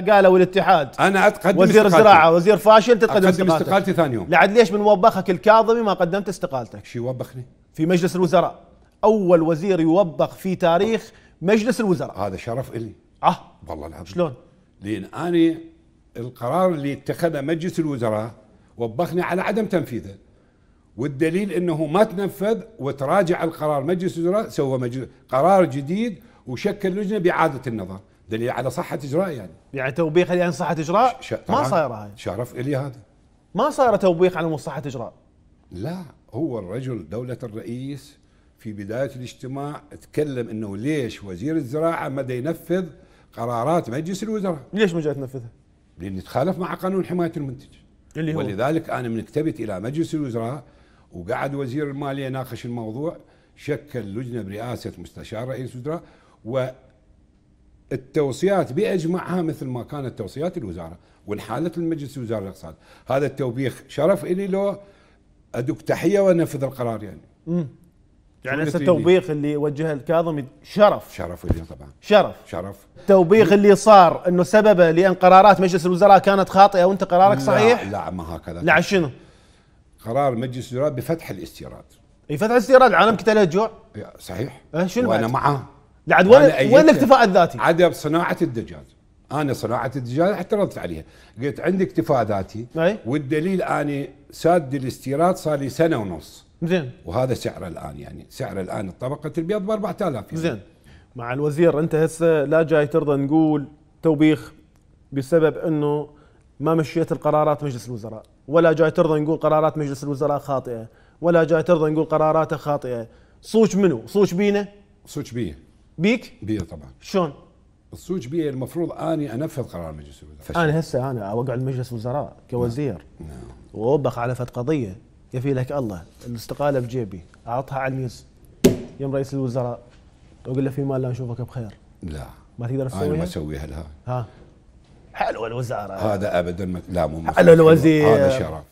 قالوا الاتحاد انا اتقدم وزير الزراعه وزير فاشل تتقدم اقدم استقالتك. استقالتي ثاني يوم لعد ليش من وبخك الكاظمي ما قدمت استقالتك شو يوبخني في مجلس الوزراء اول وزير يوبخ في تاريخ مجلس الوزراء هذا شرف الي اه والله العظيم شلون لان انا القرار اللي اتخذه مجلس الوزراء وبخني على عدم تنفيذه والدليل انه ما تنفذ وتراجع القرار مجلس الوزراء سوى مجلس قرار جديد وشكل لجنه باعاده النظر دليل على صحه اجراء يعني يعني توبيخ لان صحه اجراء ش... ما صايره هاي شرف الي هذا ما صايرة توبيخ على صحه اجراء لا هو الرجل دولة الرئيس في بداية الاجتماع تكلم انه ليش وزير الزراعة ما ينفذ قرارات مجلس الوزراء ليش ما جاي تنفذها؟ لان يتخالف مع قانون حماية المنتج اللي هو ولذلك انا من كتبت الى مجلس الوزراء وقعد وزير المالية يناقش الموضوع شكل لجنة برئاسة مستشار رئيس الوزراء التوصيات باجمعها مثل ما كانت توصيات الوزاره وانحالت المجلس وزاره الاقتصاد هذا التوبيخ شرف الي لو ادق تحيه وانفذ القرار يعني امم يعني هسه التوبيخ اللي وجهه الكاظم شرف شرف الي طبعا شرف شرف التوبيخ اللي صار انه سببه لان قرارات مجلس الوزراء كانت خاطئه وانت قرارك لا صحيح لا ما هكذا لا شنو قرار مجلس الوزراء بفتح الاستيراد اي فتح الاستيراد العالم كتله جوع صحيح إيه، شنو وانا معه لعد وين وين الاكتفاء الذاتي؟ عدم صناعه الدجاج انا صناعه الدجاج اعترضت عليها قلت عندي اكتفاء ذاتي أي؟ والدليل اني ساد الاستيراد صار لي سنه ونص زين وهذا سعره الان يعني سعره الان طبقه البيض ب 4000 يعني. زين مع الوزير انت هسه لا جاي ترضى نقول توبيخ بسبب انه ما مشيت القرارات مجلس الوزراء ولا جاي ترضى نقول قرارات مجلس الوزراء خاطئه ولا جاي ترضى نقول قراراته خاطئه صوج منو صوج بينا صوج بيه بيك؟ بي طبعا شلون؟ السوق بي المفروض اني انفذ قرار مجلس الوزراء انا هسه انا اقعد مجلس وزراء كوزير نعم, نعم. واوبخ على فت قضيه يفي لك الله الاستقاله بجيبي اعطها على الميز يم رئيس الوزراء واقول له في مال لا نشوفك بخير لا ما تقدر تسويها؟ انا ما اسويها لها ها حلو الوزاره هذا ابدا لا مو حلو الوزير هذا شرف